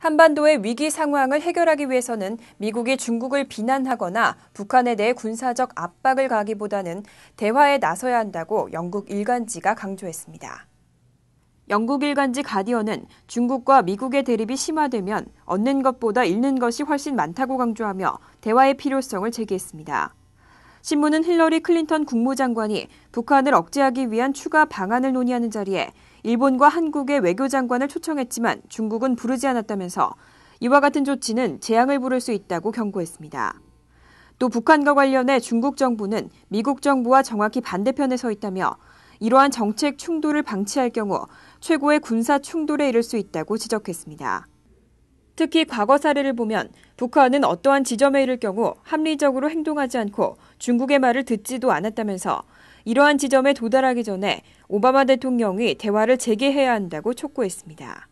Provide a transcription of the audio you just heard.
한반도의 위기 상황을 해결하기 위해서는 미국이 중국을 비난하거나 북한에 대해 군사적 압박을 가기보다는 대화에 나서야 한다고 영국 일간지가 강조했습니다. 영국 일간지 가디언은 중국과 미국의 대립이 심화되면 얻는 것보다 잃는 것이 훨씬 많다고 강조하며 대화의 필요성을 제기했습니다. 신문은 힐러리 클린턴 국무장관이 북한을 억제하기 위한 추가 방안을 논의하는 자리에 일본과 한국의 외교장관을 초청했지만 중국은 부르지 않았다면서 이와 같은 조치는 재앙을 부를 수 있다고 경고했습니다. 또 북한과 관련해 중국 정부는 미국 정부와 정확히 반대편에 서 있다며 이러한 정책 충돌을 방치할 경우 최고의 군사 충돌에 이를 수 있다고 지적했습니다. 특히 과거 사례를 보면 북한은 어떠한 지점에 이를 경우 합리적으로 행동하지 않고 중국의 말을 듣지도 않았다면서 이러한 지점에 도달하기 전에 오바마 대통령이 대화를 재개해야 한다고 촉구했습니다.